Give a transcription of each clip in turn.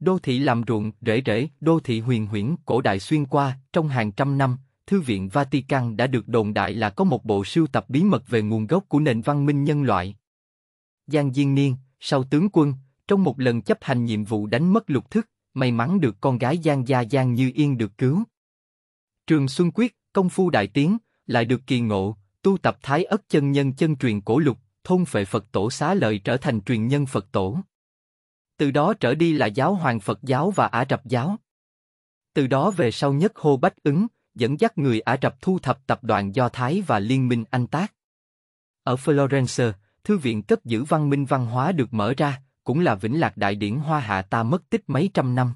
Đô thị làm ruộng, rễ rễ, đô thị huyền huyễn, cổ đại xuyên qua, trong hàng trăm năm, Thư viện Vatican đã được đồn đại là có một bộ sưu tập bí mật về nguồn gốc của nền văn minh nhân loại. Giang Diên Niên, sau tướng quân, trong một lần chấp hành nhiệm vụ đánh mất lục thức, may mắn được con gái Giang Gia Giang Như Yên được cứu. Trường Xuân Quyết, công phu đại tiến, lại được kỳ ngộ, tu tập thái ất chân nhân chân truyền cổ lục, thôn phệ Phật tổ xá lợi trở thành truyền nhân Phật tổ. Từ đó trở đi là giáo hoàng Phật giáo và Ả Rập giáo. Từ đó về sau nhất hô bách ứng, dẫn dắt người Ả Rập thu thập tập đoàn Do Thái và Liên minh Anh Tác. Ở Florence, thư viện cất giữ văn minh văn hóa được mở ra, cũng là vĩnh lạc đại điển Hoa Hạ ta mất tích mấy trăm năm.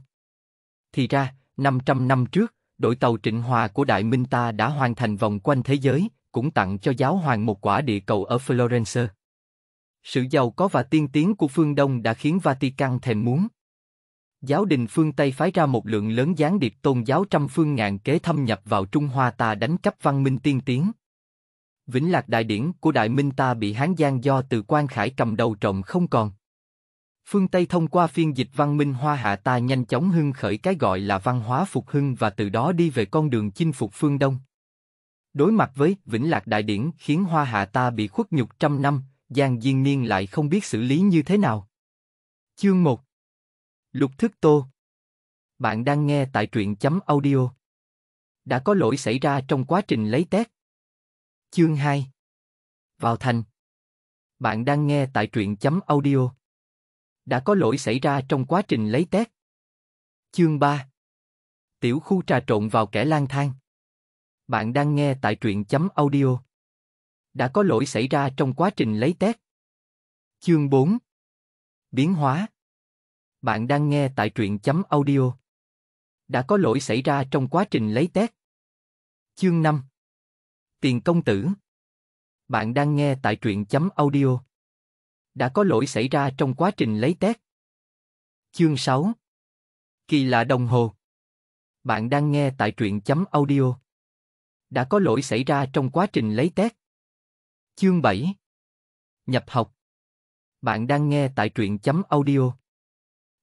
Thì ra, 500 năm trước, đội tàu Trịnh Hòa của Đại Minh ta đã hoàn thành vòng quanh thế giới, cũng tặng cho giáo hoàng một quả địa cầu ở Florence. Sự giàu có và tiên tiến của phương Đông đã khiến Vatican thèm muốn. Giáo đình phương Tây phái ra một lượng lớn gián điệp tôn giáo trăm phương ngàn kế thâm nhập vào Trung Hoa ta đánh cắp văn minh tiên tiến. Vĩnh lạc đại điển của Đại Minh ta bị Hán Giang do từ quan khải cầm đầu trộm không còn. Phương Tây thông qua phiên dịch văn minh hoa hạ ta nhanh chóng hưng khởi cái gọi là văn hóa phục hưng và từ đó đi về con đường chinh phục phương Đông đối mặt với Vĩnh Lạc Đại Điển khiến Hoa Hạ ta bị khuất nhục trăm năm, Giang Diên Niên lại không biết xử lý như thế nào. Chương 1 Lục thức tô Bạn đang nghe tại truyện chấm audio. Đã có lỗi xảy ra trong quá trình lấy tét. Chương 2 Vào thành Bạn đang nghe tại truyện chấm audio. Đã có lỗi xảy ra trong quá trình lấy tét. Chương 3 Tiểu khu trà trộn vào kẻ lang thang. Bạn đang nghe tại truyện chấm audio đã có lỗi xảy ra trong quá trình lấy test. Chương 4 Biến hóa Bạn đang nghe tại truyện chấm audio. Đã có lỗi xảy ra trong quá trình lấy test. Chương 5 Tiền công tử Bạn đang nghe tại truyện chấm audio. Đã có lỗi xảy ra trong quá trình lấy test. Chương 6 Kỳ lạ đồng hồ Bạn đang nghe tại truyện chấm audio. Đã có lỗi xảy ra trong quá trình lấy test. Chương 7 Nhập học Bạn đang nghe tại truyện chấm audio.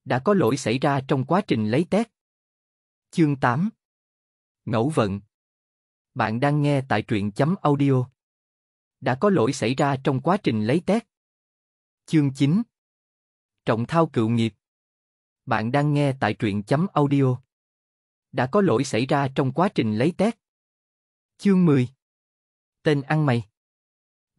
Đã có lỗi xảy ra trong quá trình lấy test. Chương 8 Ngẫu vận Bạn đang nghe tại truyện chấm audio. Đã có lỗi xảy ra trong quá trình lấy test. Chương 9 Trọng thao cựu nghiệp Bạn đang nghe tại truyện chấm audio. Đã có lỗi xảy ra trong quá trình lấy test. Chương 10 Tên ăn mày